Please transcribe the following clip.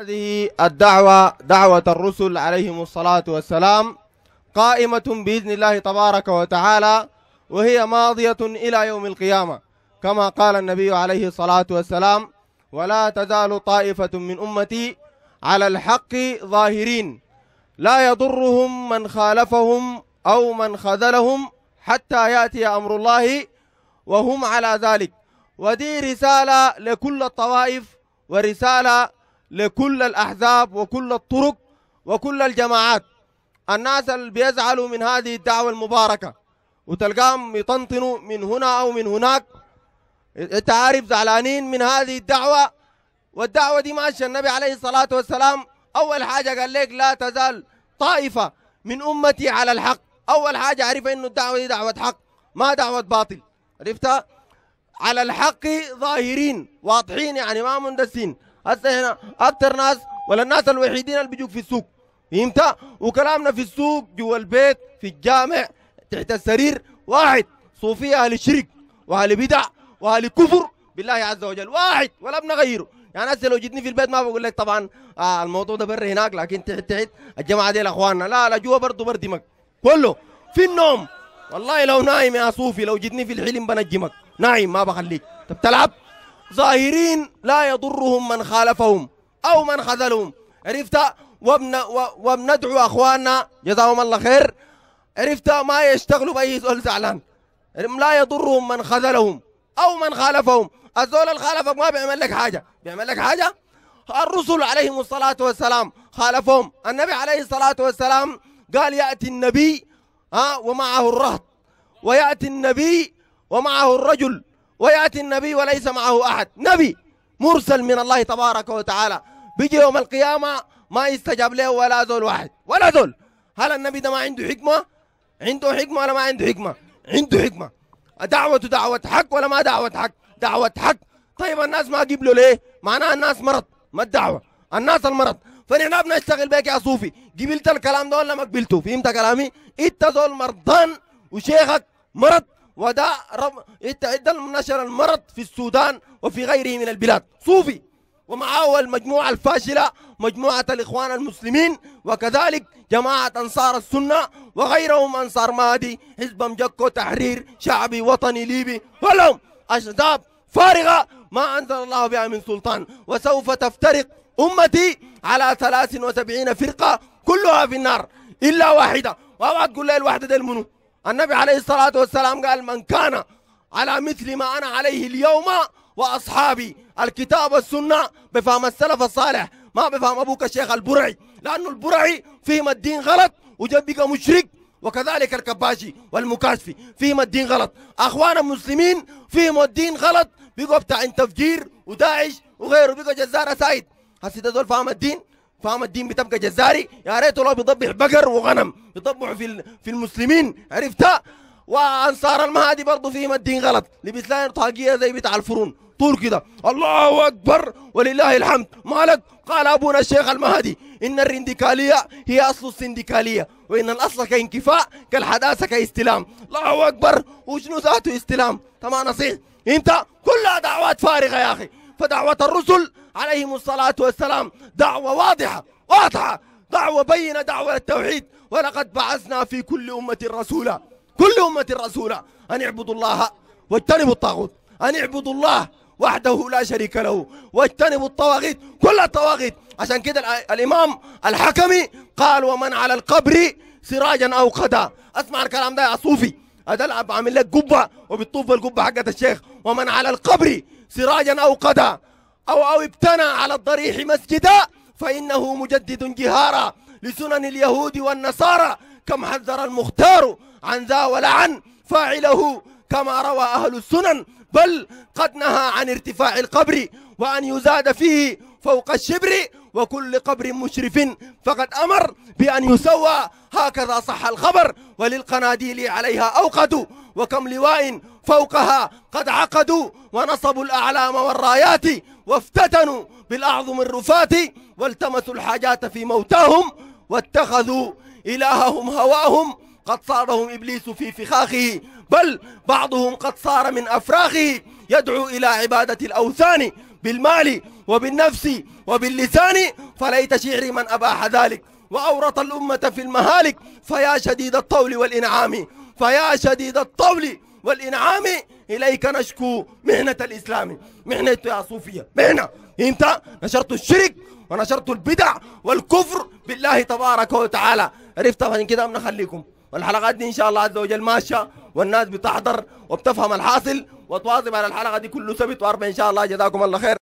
هذه الدعوة دعوة الرسل عليهم الصلاة والسلام قائمة بإذن الله تبارك وتعالى وهي ماضية إلى يوم القيامة كما قال النبي عليه الصلاة والسلام ولا تزال طائفة من أمتي على الحق ظاهرين لا يضرهم من خالفهم أو من خذلهم حتى يأتي أمر الله وهم على ذلك ودي رسالة لكل الطوائف ورسالة لكل الأحزاب وكل الطرق وكل الجماعات الناس اللي بيزعلوا من هذه الدعوة المباركة وتلقاهم يطنطنوا من هنا أو من هناك انت عارف زعلانين من هذه الدعوة والدعوة دي ماشية النبي عليه الصلاة والسلام أول حاجة قال لك لا تزال طائفة من أمتي على الحق أول حاجة عرف إنه الدعوة دي دعوة حق ما دعوة باطل عرفتها على الحق ظاهرين واضحين يعني ما مندسين هسه هنا اكثر ناس ولا الناس الوحيدين اللي بيجوك في السوق فهمت وكلامنا في السوق جوا البيت في الجامع تحت السرير واحد صوفية اهل الشرك واهل بدع واهل كفر بالله عز وجل واحد ولا بنغيره يعني هسه لو جيتني في البيت ما بقول لك طبعا آه الموضوع ده بره هناك لكن تحت تحت الجماعه دي اخواننا لا لا جوا برضه بردمك كله في النوم والله لو نايم يا صوفي لو جيتني في الحلم بنجمك نايم ما بخليك انت بتلعب ظاهرين لا يضرهم من خالفهم أو من خذلهم عرفت وبن وبندعو أخواننا جزاهم الله خير عرفت ما يشتغلوا بأي زول زعلان لا يضرهم من خذلهم أو من خالفهم الزول اللي خالفك ما بيعمل لك حاجة بيعمل لك حاجة الرسل عليهم الصلاة والسلام خالفهم النبي عليه الصلاة والسلام قال يأتي النبي ها ومعه الرهط ويأتي النبي ومعه الرجل ويأتي النبي وليس معه أحد نبي مرسل من الله تبارك وتعالى بيجي يوم القيامة ما يستجاب له ولا زول واحد ولا زول هل النبي ده ما عنده حكمة عنده حكمة ولا ما عنده حكمة عنده حكمة دعوة دعوة حق ولا ما دعوة حق دعوة حق طيب الناس ما قبلوا ليه معناها الناس مرض ما الدعوة الناس المرض فنحن بنشتغل بك يا صوفي قبلت الكلام ده ولا ما قبلته فهمت كلامي انت زول مرضان وشيخك مرض وده رب ده نشر المرض في السودان وفي غيره من البلاد صوفي ومعه المجموعة الفاشلة مجموعة الإخوان المسلمين وكذلك جماعة أنصار السنة وغيرهم أنصار مهدي حزب مجكو تحرير شعبي وطني ليبي كلهم أشداب فارغة ما أنزل الله بها من سلطان وسوف تفترق أمتي على 73 فرقة كلها في النار إلا واحدة وأوعى تقول لي الواحدة دي المنو النبي عليه الصلاة والسلام قال من كان على مثل ما أنا عليه اليوم وأصحابي الكتاب والسنة بفهم السلف الصالح ما بفهم أبوك الشيخ البرعي لأنه البرعي فهم الدين غلط وجبك مشرك وكذلك الكباشي والمكاشفي فهم الدين غلط أخوان المسلمين فهموا الدين غلط بيقوا بتاع تفجير وداعش وغيره بيقوا جزارة سايد هسي دول فهم الدين فاهم الدين بتبقى جزاري يا ريت الله بيضبح بقر وغنم بيضبحوا في في المسلمين عرفت وانصار المهادي برضه فيهم الدين غلط لبس لاين طاقيه زي بتاع الفرون طول كده الله اكبر ولله الحمد مالك قال ابونا الشيخ المهدي ان الرندكاليه هي اصل السندكاليه وان الاصل كانكفاء كالحداثه كاستلام الله اكبر وشنو ذاته استلام تمام نصيح انت كلها دعوات فارغه يا اخي فدعوة الرسل عليهم الصلاة والسلام دعوة واضحة واضحة دعوة بينة دعوة للتوحيد ولقد بعثنا في كل أمة رسولا كل أمة رسولا أن اعبدوا الله واجتنبوا الطاغوت أن اعبدوا الله وحده لا شريك له واجتنبوا الطواغيت كل الطواغيت عشان كده الإمام الحكمي قال ومن على القبر سراجا أو قدا أسمع الكلام ده يا صوفي ادلعب عامل لك قبه وبتطوف القبه حقت الشيخ ومن على القبر سراجا قدا او او ابتنى على الضريح مسجدا فانه مجدد جهارا لسنن اليهود والنصارى كم حذر المختار عن ذا ولعن فاعله كما روى اهل السنن بل قد نهى عن ارتفاع القبر وأن يزاد فيه فوق الشبر وكل قبر مشرف فقد أمر بأن يسوى هكذا صح الخبر وللقناديل عليها أوقدوا وكم لواء فوقها قد عقدوا ونصبوا الأعلام والرايات وافتتنوا بالأعظم الرفات والتمسوا الحاجات في موتاهم واتخذوا إلههم هواهم قد صارهم إبليس في فخاخه بل بعضهم قد صار من أفراخه يدعو إلى عبادة الأوثان بالمال وبالنفس وباللسان فليت شعري من أباح ذلك وأورط الأمة في المهالك فيا شديد الطول والإنعام فيا شديد الطول والإنعام إليك نشكو مهنة الإسلام مهنة يا صوفية مهنة أنت نشرت الشرك ونشرت البدع والكفر بالله تبارك وتعالى عرفت عشان كده بنخليكم والحلقات دي إن شاء الله عز وجل ماشية والناس بتحضر وبتفهم الحاصل وتواظب على الحلقة دي كل سبت وأربع إن شاء الله جزاكم الله خير